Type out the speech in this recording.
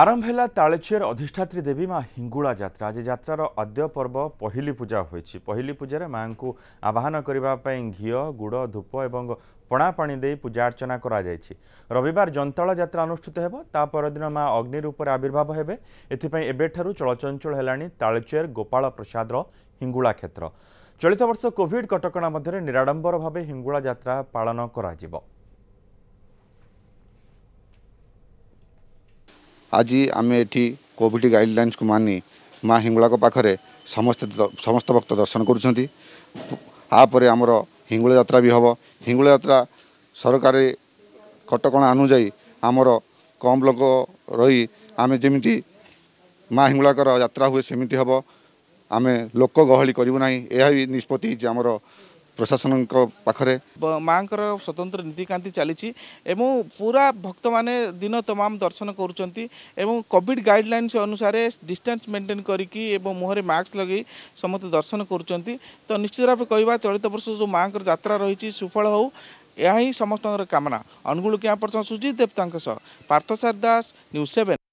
ଆରମ୍ଭ ହେଲା ତାଳଚେର ଅଧିଷ୍ଠାତ୍ରୀ ଦେବୀ ମା ହିଙ୍ଗୁଳା ଯାତ୍ରା ଆଜି ଯାତ୍ରାର ଅଦ୍ୟ ପର୍ବ ପହିଲି ପୂଜା ହୋଇଛି ପହିଲି ପୂଜାରେ ମାଙ୍କୁ ଆବାହନ କରିବା ପାଇଁ ଘିଅ ଗୁଡ଼ ଧୂପ ଏବଂ ପଣାପାଣି ଦେଇ ପୂଜାର୍ଚ୍ଚନା କରାଯାଇଛି ରବିବାର ଜନ୍ତାଳ ଯାତ୍ରା ଅନୁଷ୍ଠିତ ହେବ ତା ପରଦିନ ମା ଅଗ୍ନି ରୂପରେ ଆବିର୍ଭାବ ହେବେ ଏଥିପାଇଁ ଏବେଠାରୁ ଚଳଚଞ୍ଚଳ ହେଲାଣି ତାଳଚେର ଗୋପାଳ ପ୍ରସାଦର ହିଙ୍ଗୁଳା କ୍ଷେତ୍ର ଚଳିତ ବର୍ଷ କୋଭିଡ କଟକଣା ମଧ୍ୟରେ ନିରାଡମ୍ବର ଭାବେ ହିଙ୍ଗୁଳା ଯାତ୍ରା ପାଳନ କରାଯିବ ଆଜି ଆମେ ଏଠି କୋଭିଡ଼ ଗାଇଡ଼ଲାଇନ୍ସକୁ ମାନି ମାଆ ହିଙ୍ଗୁଳାଙ୍କ ପାଖରେ ସମସ୍ତେ ସମସ୍ତ ଭକ୍ତ ଦର୍ଶନ କରୁଛନ୍ତି ଆପରେ ଆମର ହିଙ୍ଗୁଳା ଯାତ୍ରା ବି ହେବ ହିଙ୍ଗୁଳା ଯାତ୍ରା ସରକାରୀ କଟକଣା ଅନୁଯାୟୀ ଆମର କମ୍ ଲୋକ ରହି ଆମେ ଯେମିତି ମାଆ ହିଙ୍ଗୁଳାଙ୍କର ଯାତ୍ରା ହୁଏ ସେମିତି ହେବ ଆମେ ଲୋକ ଗହଳି କରିବୁ ନାହିଁ ଏହା ବି ନିଷ୍ପତ୍ତି ହେଇଛି ଆମର ପ୍ରଶାସନଙ୍କ ପାଖରେ ମାଆଙ୍କର ସ୍ୱତନ୍ତ୍ର ନୀତିକାନ୍ତି ଚାଲିଛି ଏବଂ ପୁରା ଭକ୍ତମାନେ ଦିନ ତମାମ ଦର୍ଶନ କରୁଛନ୍ତି ଏବଂ କୋଭିଡ଼ ଗାଇଡ଼ଲାଇନ୍ସ ଅନୁସାରେ ଡିଷ୍ଟାନ୍ସ ମେଣ୍ଟେନ୍ କରିକି ଏବଂ ମୁହଁରେ ମାସ୍କ ଲଗାଇ ସମସ୍ତେ ଦର୍ଶନ କରୁଛନ୍ତି ତ ନିଶ୍ଚିତ ଭାବେ କହିବା ଚଳିତ ବର୍ଷ ଯେଉଁ ମାଆଙ୍କର ଯାତ୍ରା ରହିଛି ସୁଫଳ ହେଉ ଏହା ହିଁ ସମସ୍ତଙ୍କର କାମନା ଅନୁଗୁଳ କିଆଁ ପର୍ସନ୍ ସୁଜିତ ଦେବତାଙ୍କ ସହ ପାର୍ଥସାର ଦାସ ନ୍ୟୁଜ୍ ସେଭେନ୍